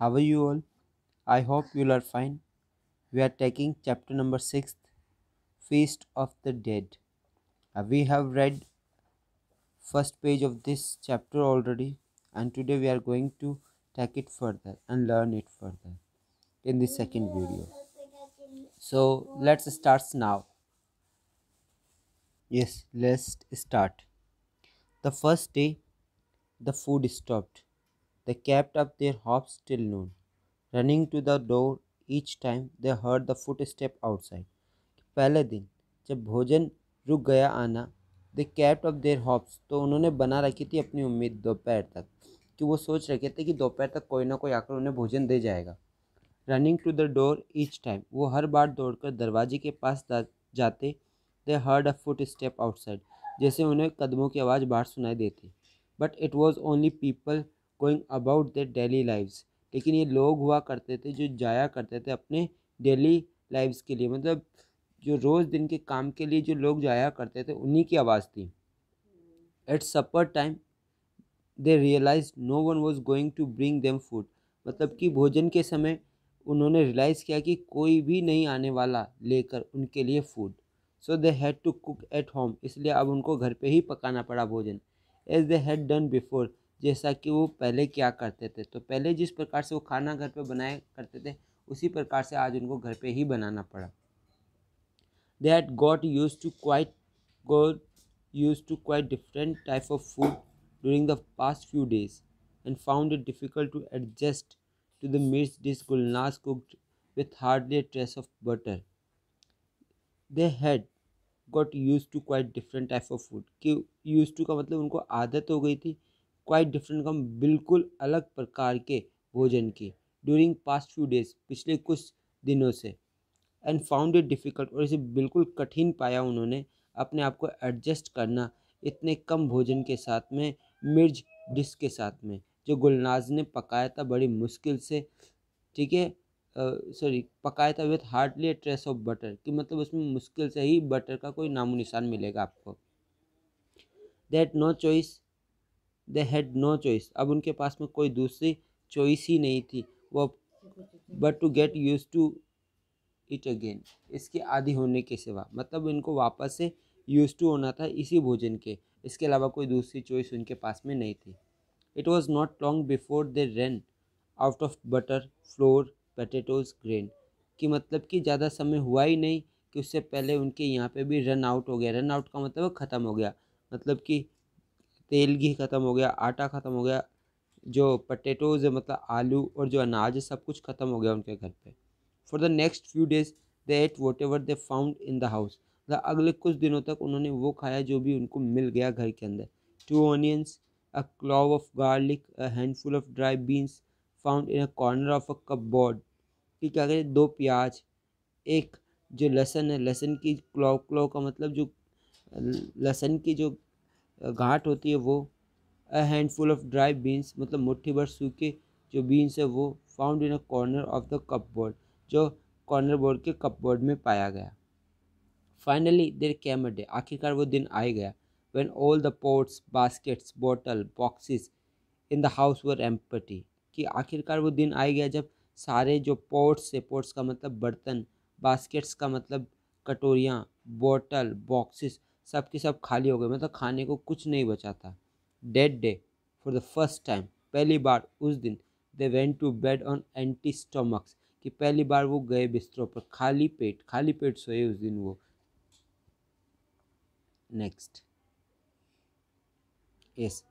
How are you all? I hope you are fine. We are taking chapter number 6 Feast of the Dead. Uh, we have read first page of this chapter already and today we are going to take it further and learn it further in the second video. So let's start now. Yes, let's start. The first day the food stopped They kept up their hops till noon, running to the door each time they heard the footstep outside. पहले दिन जब भोजन रुक गया आना they kept up their hopes तो उन्होंने बना रखी थी अपनी उम्मीद दोपहर तक कि वो सोच रखे थे कि दोपहर तक कोई ना कोई आकर उन्हें भोजन दे जाएगा running to the door each time वो हर बार दौड़कर दरवाजे के पास जाते they heard a footstep outside जैसे उन्हें कदमों की आवाज़ बाहर सुनाई देती but it was only people going about their daily lives लेकिन ये लोग हुआ करते थे जो जाया करते थे अपने डेली लाइफ्स के लिए मतलब जो रोज़ दिन के काम के लिए जो लोग जाया करते थे उन्हीं की आवाज़ थी at supper time they realise no one was going to bring them food मतलब कि भोजन के समय उन्होंने रियलाइज़ किया कि कोई भी नहीं आने वाला लेकर उनके लिए food so they had to cook at home इसलिए अब उनको घर पे ही पकाना पड़ा भोजन as they had done before जैसा कि वो पहले क्या करते थे तो पहले जिस प्रकार से वो खाना घर पे बनाए करते थे उसी प्रकार से आज उनको घर पे ही बनाना पड़ा that got used to quite got used to quite different type of food during the past few days and found it difficult to adjust to the मिर्च dish Gulnaz cooked with hardly a trace of butter. They had got used to quite different type of food. कि used to का मतलब उनको आदत हो गई थी quite different कम बिल्कुल अलग प्रकार के भोजन की ड्यूरिंग पास्ट फ्यू डेज पिछले कुछ दिनों से एंड फाउंड इट डिफ़िकल्ट और इसे बिल्कुल कठिन पाया उन्होंने अपने आप को एडजस्ट करना इतने कम भोजन के साथ में मिर्च डिश के साथ में जो गुलनाज ने पकाया था बड़ी मुश्किल से ठीक है सॉरी पकाया था with hardly trace of butter कि मतलब उसमें मुश्किल से ही बटर का कोई नामो निशान मिलेगा आपको that no choice they had no choice अब उनके पास में कोई दूसरी चॉइस ही नहीं थी वो but to get used to it again इसके आदि होने के सिवा मतलब इनको वापस से यूज टू होना था इसी भोजन के इसके अलावा कोई दूसरी चॉइस उनके पास में नहीं थी it was not long before they run out of butter flour potatoes grain कि मतलब कि ज़्यादा समय हुआ ही नहीं कि उससे पहले उनके यहाँ पे भी रन आउट हो गया रन आउट का मतलब ख़त्म हो गया मतलब कि तेल घी ख़त्म हो गया आटा ख़त्म हो गया जो पटेटोज़ मतलब आलू और जो अनाज है सब कुछ ख़त्म हो गया उनके घर पे for the next few days they ate whatever they found in the house मतलब अगले कुछ दिनों तक उन्होंने वो खाया जो भी उनको मिल गया घर के अंदर two onions a clove of garlic a handful of dry beans found in a corner of a cupboard कि क्या करें दो प्याज एक जो लहसन है लहसन की क्लॉव क्लॉव का मतलब जो लहसन की जो घाट होती है वो a handful of dry beans मतलब मुट्ठी भर सूखे जो बीन्स है वो found in a corner of the cupboard जो कॉर्नर बोर्ड के कपबोर्ड में पाया गया फाइनली देर कैम डे आखिरकार वो दिन आ गया when all the pots baskets bottle boxes in the house were empty कि आखिरकार वो दिन आ गया जब सारे जो पोर्ट्स है पोर्ट्स का मतलब बर्तन बास्केट्स का मतलब कटोरियाँ बॉटल बॉक्सिस सब के सब खाली हो गए मतलब खाने को कुछ नहीं बचा था that day for the first time पहली बार उस दिन they went to bed on empty stomachs कि पहली बार वो गए बिस्तरों पर खाली पेट खाली पेट सोए उस दिन वो next yes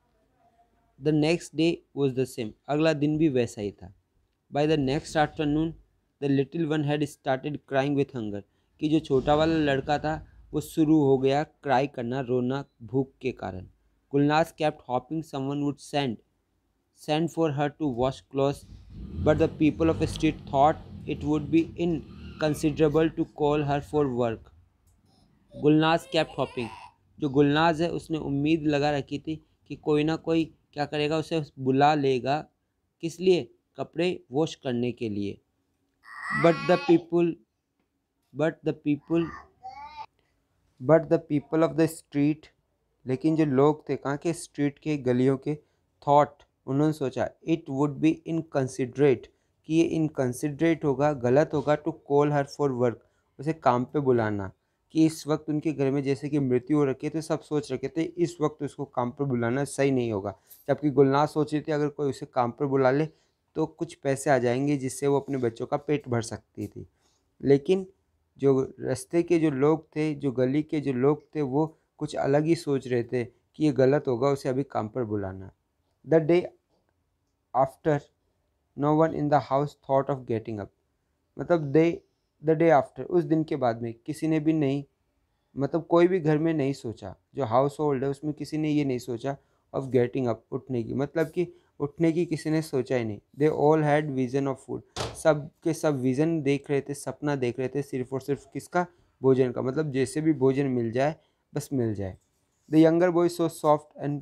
the next day was the same अगला दिन भी वैसा ही था by the next afternoon the little one had started crying with hunger कि जो छोटा वाला लड़का था वो शुरू हो गया क्राई करना रोना भूख के कारण Gulnaz kept hoping someone would send send for her to wash cloth but the people of street thought would be inconsiderable to call her for work Gulnaz kept hoping जो गुलनाज है उसने उम्मीद लगा रखी थी कि कोई ना कोई क्या करेगा उसे बुला लेगा किस लिए कपड़े वॉश करने के लिए but the people but the people but the people of the street लेकिन जो लोग थे कहाँ के स्ट्रीट के गलियों के थॉट उन्होंने सोचा इट वुड बी इनकन्सिड्रेट कि ये इनकन्सिड्रेट होगा गलत होगा to call her for work उसे काम पे बुलाना कि इस वक्त उनके घर में जैसे कि मृत्यु हो रखी है तो सब सोच रखे थे इस वक्त उसको काम पर बुलाना सही नहीं होगा जबकि गुलनाज सोच रही थी अगर कोई उसे काम पर बुला ले तो कुछ पैसे आ जाएंगे जिससे वो अपने बच्चों का पेट भर सकती थी लेकिन जो रास्ते के जो लोग थे जो गली के जो लोग थे वो कुछ अलग ही सोच रहे थे कि ये गलत होगा उसे अभी काम पर बुलाना the day after no one in the house thought of getting up मतलब दे द डे आफ्टर उस दिन के बाद में किसी ने भी नहीं मतलब कोई भी घर में नहीं सोचा जो हाउस होल्ड है उसमें किसी ने ये नहीं सोचा ऑफ गेटिंग अप उठने की मतलब कि उठने की किसी ने सोचा ही नहीं they all had vision of food सब के सब विज़न देख रहे थे सपना देख रहे थे सिर्फ और सिर्फ किसका भोजन का मतलब जैसे भी भोजन मिल जाए बस मिल जाए the younger boy saw soft and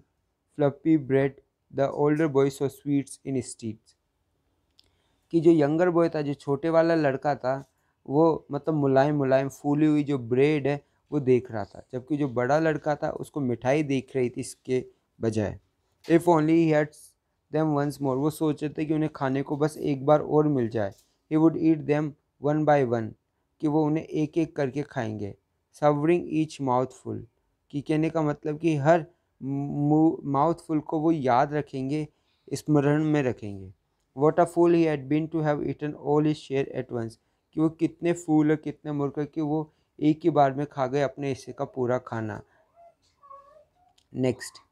floppy bread the older boy saw sweets in streets कि जो यंगर बॉय था जो छोटे वाला लड़का था वो मतलब मुलायम मुलायम फूली हुई जो ब्रेड है वो देख रहा था जबकि जो बड़ा लड़का था उसको मिठाई देख रही थी इसके बजाय if only he had them once more वो सोचते थे कि उन्हें खाने को बस एक बार और मिल जाए he would eat them one by one कि वो उन्हें एक एक करके खाएंगे सवरिंग ईच माउथफुल कि कहने का मतलब कि हर माउथफुल को वो याद रखेंगे स्मरण में रखेंगे what a fool he had been to have eaten all his share at once कि वो कितने फूल और कितने मुर्ख कि वो एक ही बार में खा गए अपने हिस्से का पूरा खाना नेक्स्ट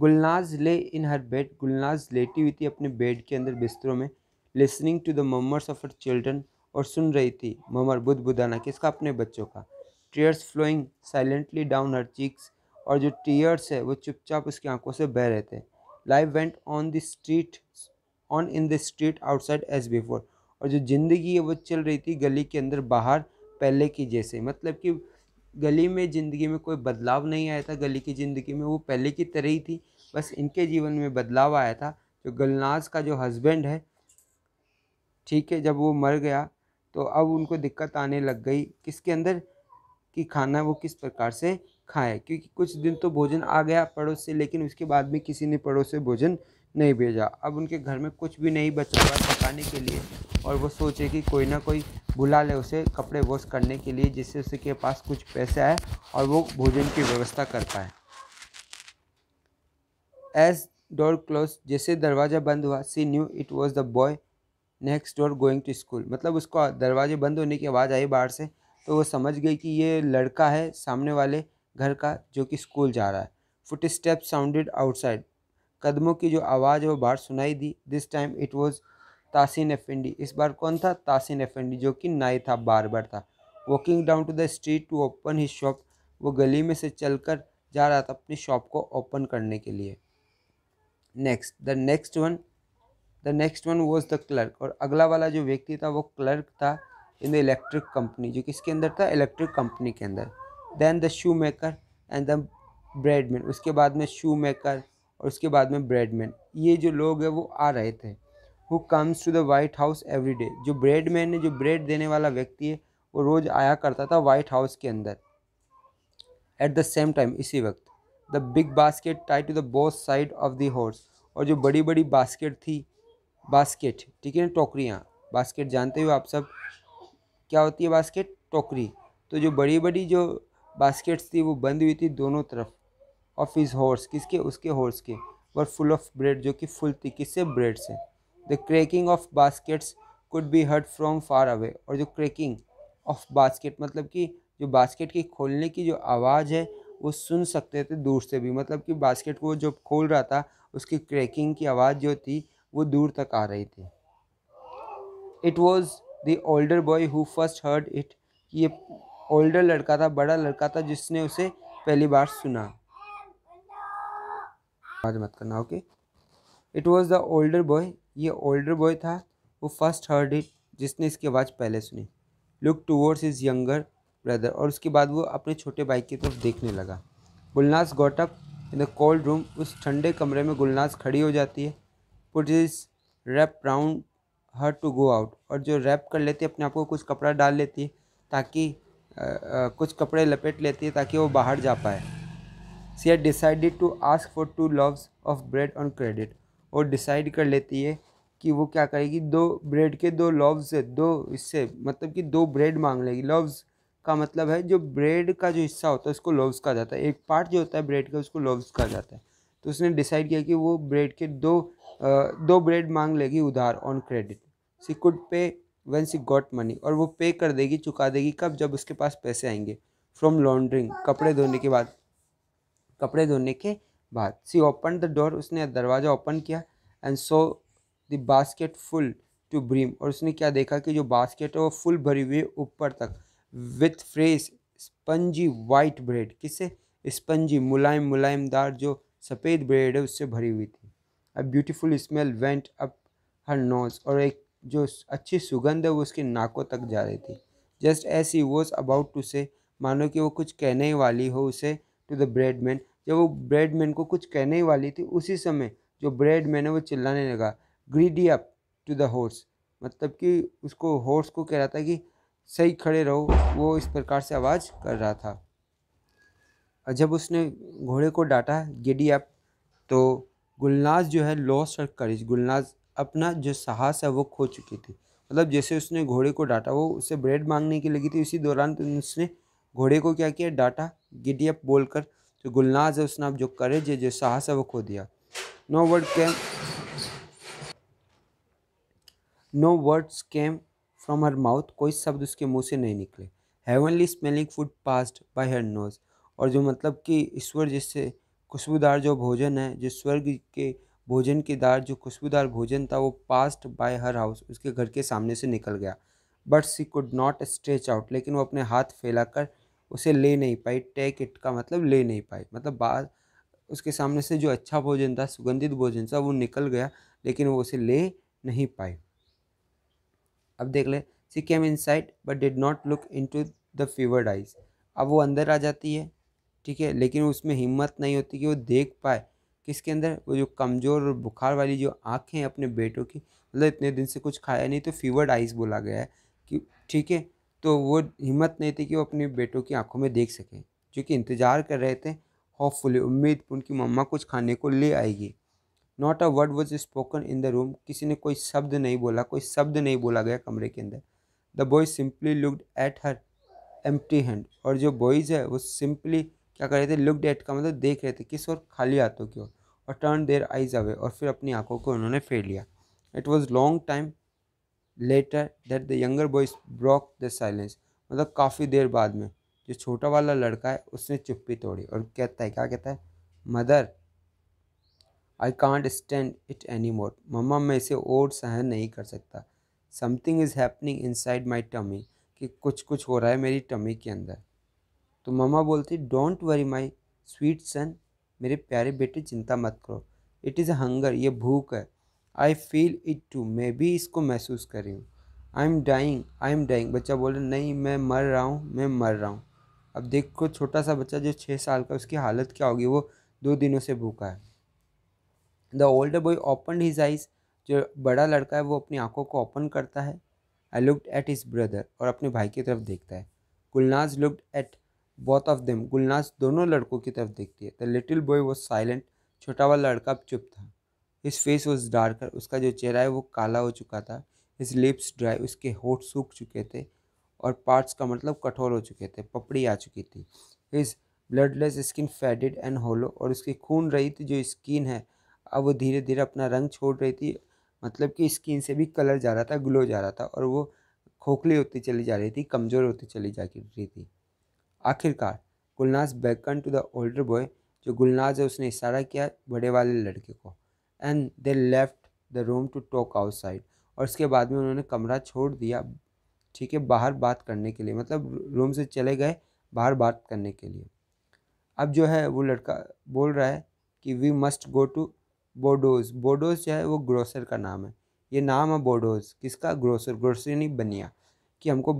गुलनाज ले इन हर बेड गुलनाज लेटी हुई थी अपने बेड के अंदर बिस्तरों में listening to the murmurs of her children और सुन रही थी ममर बुध बुदाना किसका अपने बच्चों का tears flowing silently down her cheeks और जो टीयर्स है वो चुपचाप उसकी आंखों से बह रहे थे life went on the street on in the street outside as before और जो ज़िंदगी है वो चल रही थी गली के अंदर बाहर पहले की जैसे मतलब कि गली में ज़िंदगी में कोई बदलाव नहीं आया था गली की ज़िंदगी में वो पहले की तरह ही थी बस इनके जीवन में बदलाव आया था जो गलनाज का जो हस्बैंड है ठीक है जब वो मर गया तो अब उनको दिक्कत आने लग गई किसके अंदर कि खाना वो किस प्रकार से खाए क्योंकि कुछ दिन तो भोजन आ गया पड़ोस से लेकिन उसके बाद भी किसी ने पड़ोस से भोजन नहीं भेजा अब उनके घर में कुछ भी नहीं बचा हुआ पकाने के लिए और वो सोचे कि कोई ना कोई बुला ले उसे कपड़े वॉश करने के लिए जिससे उसके पास कुछ पैसे आए और वो भोजन की व्यवस्था कर पाए एज डोर क्लोज जैसे दरवाज़ा बंद हुआ she knew it was the boy next door going to school मतलब उसको दरवाजे बंद होने की आवाज़ आई बाहर से तो वो समझ गई कि ये लड़का है सामने वाले घर का जो कि स्कूल जा रहा है फुट स्टेप साउंडेड आउटसाइड कदमों की जो आवाज़ है वो बाहर सुनाई दी this time it was Tahsin Efendi इस बार कौन था तासिन एफेंडी जो कि नाई था बार बार था walking down to the street to open his shop वो गली में से चलकर जा रहा था अपनी शॉप को ओपन करने के लिए next the next one the next one was the clerk और अगला वाला जो व्यक्ति था वो क्लर्क था इन द इलेक्ट्रिक कंपनी जो किसके अंदर था इलेक्ट्रिक कंपनी के अंदर then the shoemaker and the breadman उसके बाद में शू मेकर और उसके बाद में ब्रेडमैन ये जो लोग हैं वो आ रहे थे who comes to the white house every day जो ब्रेडमैन है जो ब्रेड देने वाला व्यक्ति है वो रोज़ आया करता था वाइट हाउस के अंदर एट द सेम टाइम इसी वक्त the big basket tie to the both side of the horse और जो बड़ी बड़ी बास्केट थी बास्केट ठीक है ना टोकरियाँ बास्केट जानते हो आप सब क्या होती है बास्केट टोकरी तो जो बड़ी बड़ी जो बास्केट्स थी वो बंद हुई थी दोनों तरफ ऑफ हिज हॉर्स किसके उसके हॉर्स के वर फुल ऑफ ब्रेड जो कि फुल थी किससे ब्रेड से the cracking of baskets could be heard from far away और जो क्रैकिंग ऑफ बास्केट मतलब कि जो बास्केट की खोलने की जो आवाज़ है वो सुन सकते थे दूर से भी मतलब कि बास्केट को जब खोल रहा था उसकी क्रैकिंग की आवाज़ जो थी वो दूर तक आ रही थी it was the older boy who first heard it ये ओल्डर लड़का था बड़ा लड़का था जिसने उसे पहली बार सुना बाद मत करना okay it was the older boy ये ओल्डर बॉय था वो फर्स्ट हर्ड इट जिसने इसकी आवाज़ पहले सुनी look towards his younger brother और उसके बाद वो अपने छोटे भाई की तरफ देखने लगा Gulnaz got up in the cold room उस ठंडे कमरे में गुलनास खड़ी हो जाती है put his wrap round her to go out और जो रैप कर लेती है अपने आप को कुछ कपड़ा डाल लेती है ताकि आ, आ, कुछ कपड़े लपेट लेती है ताकि वो बाहर जा पाए she had decided to ask for two loaves of bread on credit और डिसाइड कर लेती है कि वो क्या करेगी दो ब्रेड के दो लव्स दो इससे मतलब कि दो ब्रेड मांग लेगी लव्स का मतलब है जो ब्रेड का जो हिस्सा होता है उसको लव्स कहा जाता है एक पार्ट जो होता है ब्रेड का उसको लव्स कहा जाता है तो उसने डिसाइड किया कि वो ब्रेड के दो आ, दो ब्रेड मांग लेगी उधार on credit she could pay when she got money और वो पे कर देगी चुका देगी कब जब उसके पास पैसे आएंगे फ्रॉम लॉन्ड्रिंग कपड़े धोने के बाद कपड़े धोने के बाद सी ओपन द डोर उसने दरवाज़ा ओपन किया and saw the basket full to brim और उसने क्या देखा कि जो बास्केट है वो फुल भरी हुई ऊपर तक with fresh spongy white bread किसे स्पंजी मुलायम मुलायमदार जो सफ़ेद ब्रेड है उससे भरी हुई थी अब beautiful smell went up her nose और एक जो अच्छी सुगंध है वो उसके नाकों तक जा रही थी just as he was about to say मानो कि वो कुछ कहने वाली हो उसे टू द ब्रेड मैन जब वो ब्रेड मैन को कुछ कहने ही वाली थी उसी समय जो ब्रेड मैन है वो चिल्लाने लगा ग्रीडी अप टू द हॉर्स मतलब कि उसको हॉर्स को कह रहा था कि सही खड़े रहो वो इस प्रकार से आवाज़ कर रहा था और जब उसने घोड़े को डांटा गिडी अप तो गुलनाज जो है लॉस और करेज गुलनाज अपना जो साहस है वो खो चुकी थी मतलब जैसे उसने घोड़े को डांटा वो उससे ब्रेड मांगने की लगी थी उसी दौरान तो उसने घोड़े को क्या किया डाटा गिडियप बोलकर जो गुलनाज है उसने अब जो करेज है जो साहस है वो खो दिया no word came no words came from her mouth कोई शब्द उसके मुंह से नहीं निकले heavenly smelling food passed by her nose और जो मतलब कि ईश्वर जिससे खुशबूदार जो भोजन है जो स्वर्ग के भोजन के दार जो खुशबूदार भोजन था वो पास्ट बाय हर हाउस उसके घर के सामने से निकल गया but she could not stretch out लेकिन वो अपने हाथ फैलाकर उसे ले नहीं पाई टेक इट का मतलब ले नहीं पाई मतलब बाद उसके सामने से जो अच्छा भोजन था सुगंधित भोजन था वो निकल गया लेकिन वो उसे ले नहीं पाई अब देख ले she came inside but did not look into the fevered eyes अब वो अंदर आ जाती है ठीक है लेकिन उसमें हिम्मत नहीं होती कि वो देख पाए किसके अंदर वो जो कमज़ोर और बुखार वाली जो आँखें हैं अपने बेटों की मतलब इतने दिन से कुछ खाया नहीं तो फीवर्ड आइस बोला गया है कि ठीक है तो वो हिम्मत नहीं थी कि वो अपने बेटों की आंखों में देख सकें जो कि इंतज़ार कर रहे थे होपफुली उम्मीद उनकी मम्मा कुछ खाने को ले आएगी not a word was spoken in the room किसी ने कोई शब्द नहीं बोला कोई शब्द नहीं बोला गया कमरे के अंदर the boys simply looked at her empty hand और जो बॉयज़ है वो सिंपली क्या कर रहे थे लुकड एट का मतलब देख रहे थे किस और खाली हाथों की ओर और टर्न देयर आइज अवे और फिर अपनी आंखों को उन्होंने फेर लिया it was long time later that the younger boys broke the silence मतलब काफ़ी देर बाद में जो छोटा वाला लड़का है उसने चुप्पी तोड़ी और कहता है क्या कहता है mother I can't stand it any more मम्मा मैं इसे और सहन नहीं कर सकता something is happening inside my tummy कि कुछ कुछ हो रहा है मेरी टमी के अंदर तो मम्मा बोलती don't worry my sweet son मेरे प्यारे बेटे चिंता मत करो इट इज़ हंगर ये भूख है आई फील इट टू मैं भी इसको महसूस कर रही हूँ I am dying I am dying बच्चा बोल रहा नहीं मैं मर रहा हूँ मैं मर रहा हूँ अब देखो छोटा सा बच्चा जो छः साल का उसकी हालत क्या होगी वो दो दिनों से भूखा है the older boy open his eyes जो बड़ा लड़का है वो अपनी आंखों को ओपन करता है I looked at his brother और अपने भाई की तरफ देखता है Gulnaz looked at both of them Gulnaz दोनों लड़कों की तरफ देखती है द लिटिल बॉय वो साइलेंट छोटा वाला लड़का अब चुप था इस फेस वॉज डार्कर उसका जो चेहरा है वो काला हो चुका था इस लिप्स ड्राई उसके होठ सूख चुके थे और पार्ट्स का मतलब कठोर हो चुके थे पपड़ी आ चुकी थी his bloodless skin faded and hollow और उसकी खून रहित जो स्किन है अब वो धीरे धीरे अपना रंग छोड़ रही थी मतलब कि स्किन से भी कलर जा रहा था ग्लो जा रहा था और वो खोखली होती चली जा रही थी कमज़ोर होती चली जा रही थी आखिरकार Gulnaz beckoned to the older boy जो गुलनाज है उसने इशारा किया बड़े वाले लड़के को and they left the room to talk outside और उसके बाद में उन्होंने कमरा छोड़ दिया ठीक है बाहर बात करने के लिए मतलब रूम से चले गए बाहर बात करने के लिए अब जो है वो लड़का बोल रहा है कि we must go to Bodo's Bodo's जो है वो ग्रोसर का नाम है ये नाम है बोडोज किसका ग्रोसर ग्रोसरी नहीं बनिया कि हमको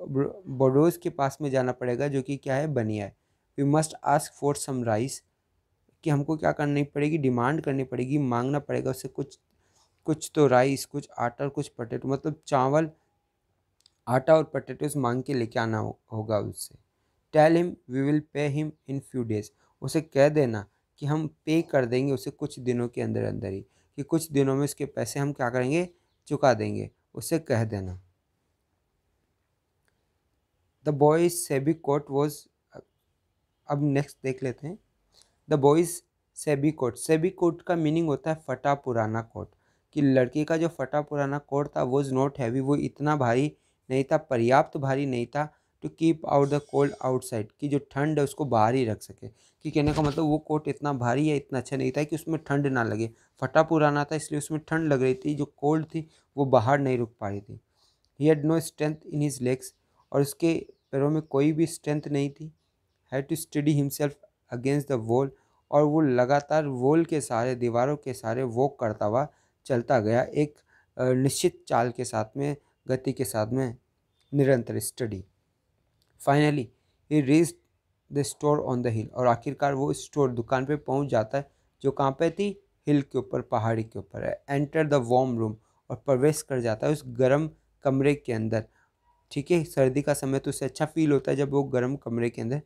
बोडोज के पास में जाना पड़ेगा जो कि क्या है बनिया है we must ask for some rice कि हमको क्या करनी पड़ेगी डिमांड करनी पड़ेगी मांगना पड़ेगा उससे कुछ कुछ तो राइस कुछ आटा और कुछ पटेटो मतलब चावल आटा और पटेटोस मांग के लेके आना हो, होगा उससे tell him we will pay him in few days उसे कह देना कि हम पे कर देंगे उसे कुछ दिनों के अंदर अंदर ही कि कुछ दिनों में उसके पैसे हम क्या करेंगे चुका देंगे उसे कह देना the boy shabby coat was अब नेक्स्ट देख लेते हैं the boy's shabby coat shabby coat का मीनिंग होता है फटा पुराना कोट कि लड़के का जो फटा पुराना कोट था वो इज़ नॉट हैवी वो इतना भारी नहीं था पर्याप्त भारी नहीं था to keep out the cold outside कि जो ठंड है उसको बाहर ही रख सके कि कहने का मतलब वो कोट इतना भारी या इतना अच्छा नहीं था कि उसमें ठंड ना लगे फटा पुराना था इसलिए उसमें ठंड लग रही थी जो कोल्ड थी वो बाहर नहीं रुक पा रही थी he had no strength in his legs और उसके पैरों में कोई भी स्ट्रेंथ नहीं थी had to steady himself against the wall और वो लगातार वॉल के सारे दीवारों के सहारे वॉक करता हुआ चलता गया एक निश्चित चाल के साथ में गति के साथ में निरंतर steady finally he reached the store on the hill और आखिरकार वो स्टोर दुकान पे पहुंच जाता है जो कहाँ पे थी हिल के ऊपर पहाड़ी के ऊपर है एंटर द वॉम रूम और प्रवेश कर जाता है उस गर्म कमरे के अंदर ठीक है सर्दी का समय तो उसे अच्छा फील होता है जब वो गर्म कमरे के अंदर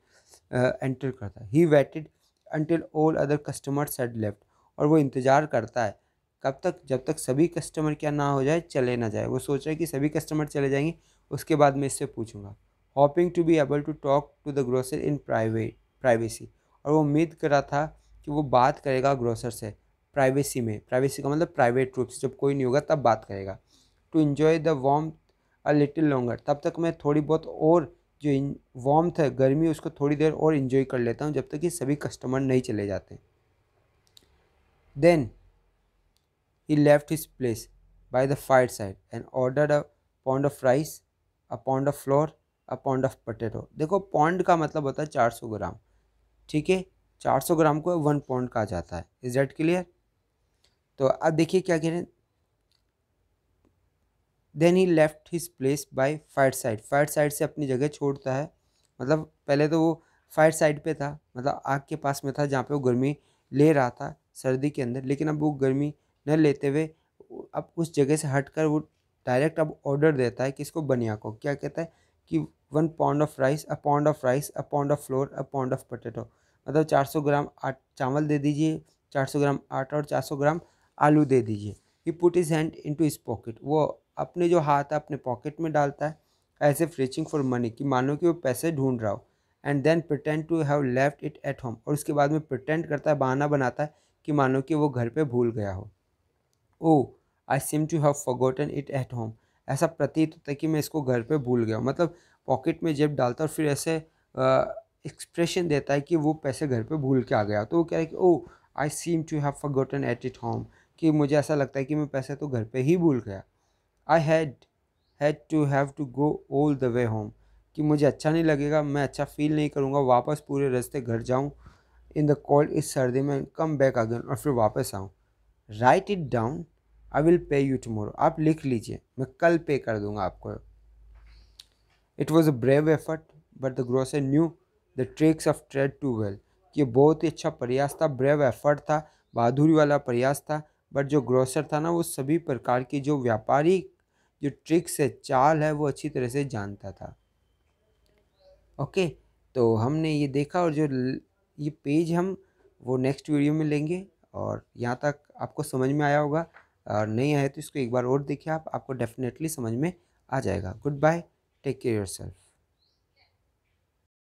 एंटर करता है he waited until all other customers had left और वो इंतज़ार करता है कब तक जब तक सभी कस्टमर क्या ना हो जाए चले ना जाए वो सोच रहा है कि सभी कस्टमर चले जाएंगे उसके बाद मैं इससे पूछूंगा hoping to be able to talk to the grocer in private privacy और वो उम्मीद कर रहा था कि वो बात करेगा ग्रोसर से प्राइवेसी में प्राइवेसी का मतलब प्राइवेट रूप से जब कोई नहीं होगा तब बात करेगा to enjoy the warm a little longer तब तक मैं थोड़ी बहुत और जो इन वार्म था गर्मी उसको थोड़ी देर और इन्जॉय कर लेता हूँ जब तक कि सभी कस्टमर नहीं चले जाते then he left his place by the fire side and order a pound of rice a pound of flour a pound of potato देखो पॉन्ड का मतलब होता है सौ ग्राम ठीक है सौ ग्राम को वन पॉन्ड कहा जाता है इज डेट क्लियर तो अब देखिए क्या कह रहे हैं then he left his place by fire side fire side से अपनी जगह छोड़ता है मतलब पहले तो वो फायर साइड पे था मतलब आग के पास में था जहाँ पे वो गर्मी ले रहा था सर्दी के अंदर लेकिन अब वो गर्मी न लेते हुए अब उस जगह से हट कर वो डायरेक्ट अब ऑर्डर देता है किसको बनिया को क्या कहता है कि one pound of rice a pound of rice a pound of flour a pound of potato मतलब 400 ग्राम आट चावल दे दीजिए 400 ग्राम आटा और 400 ग्राम आलू दे दीजिए he put his hand into his pocket वो अपने जो हाथ है अपने पॉकेट में डालता है एज एफ फॉर मनी कि मानो कि वो पैसे ढूंढ रहा हो and then pretend to have left it at home और उसके बाद में प्रटेंट करता है बहाना बनाता है कि मानो कि वो घर पे भूल गया हो oh I seem to have forgotten it at home ऐसा प्रतीत होता है कि मैं इसको घर पे भूल गया हूँ मतलब पॉकेट में जेब डालता और फिर ऐसे एक्सप्रेशन देता है कि वो पैसे घर पे भूल के आ गया तो वो कह रहा है कि oh I seem to have forgotten at it home कि मुझे ऐसा लगता है कि मैं पैसे तो घर पे ही भूल गया I had had to have to go all the way home कि मुझे अच्छा नहीं लगेगा मैं अच्छा फील नहीं करूँगा वापस पूरे रास्ते घर जाऊँ इन द कोल्ड इस सर्दी में कम बैक अगेन और फिर वापस आऊँ write it down I will pay you tomorrow आप लिख लीजिए मैं कल पे कर दूँगा आपको it was a brave effort but the grocer knew the tricks of trade too well कि बहुत ही अच्छा प्रयास था ब्रेव एफर्ट था बहादुरी वाला प्रयास था बट जो ग्रोसर था ना वो सभी प्रकार की जो व्यापारी जो ट्रिक्स है चाल है वो अच्छी तरह से जानता था ओके तो हमने ये देखा और जो ये पेज हम वो नेक्स्ट वीडियो में लेंगे और यहाँ तक आपको समझ में आया होगा और नहीं आया तो इसको एक बार और देखिए आप आपको डेफिनेटली समझ में आ जाएगा good bye take care your self